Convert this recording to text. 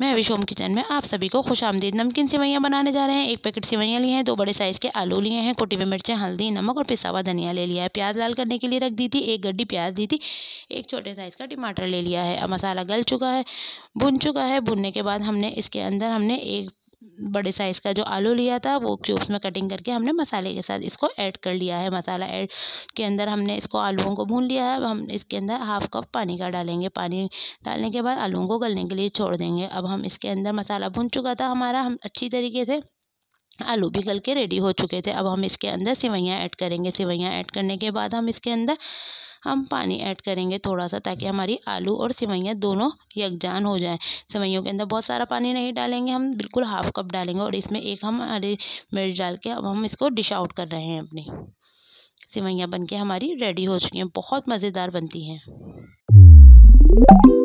मैं विशोम किचन में आप सभी को खुश आमदीद नमकीन सिवैयाँ बनाने जा रहे हैं एक पैकेट सिवैयाँ लिए हैं दो बड़े साइज़ के आलू लिए हैं कोटी में मिर्चें हल्दी नमक और पिसा हुआ धनिया ले लिया है प्याज लाल करने के लिए रख दी थी एक गड्डी प्याज दी थी एक छोटे साइज़ का टमाटर ले लिया है अब मसाला गल चुका है भुन चुका है भुनने के बाद हमने इसके अंदर हमने एक बड़े साइज़ का जो आलू लिया था वो क्यूब्स में कटिंग करके हमने मसाले के साथ इसको ऐड कर लिया है मसाला ऐड के अंदर हमने इसको आलूओं को भून लिया है अब हम इसके अंदर हाफ़ कप पानी का डालेंगे पानी डालने के बाद आलूओं को गलने के लिए छोड़ देंगे अब हम इसके अंदर मसाला भून चुका था हमारा हम अच्छी तरीके से आलू भी गल के रेडी हो चुके थे अब हम इसके अंदर सिवैयाँ ऐड करेंगे सिवैयाँ ऐड करने के बाद हम इसके अंदर हम पानी ऐड करेंगे थोड़ा सा ताकि हमारी आलू और सेवैयाँ दोनों यकजान हो जाएँ सेवैयों के अंदर बहुत सारा पानी नहीं डालेंगे हम बिल्कुल हाफ कप डालेंगे और इसमें एक हम हरी मिर्च डाल के अब हम इसको डिश आउट कर रहे हैं अपनी सेवैयाँ बन के हमारी रेडी हो चुकी हैं बहुत मज़ेदार बनती हैं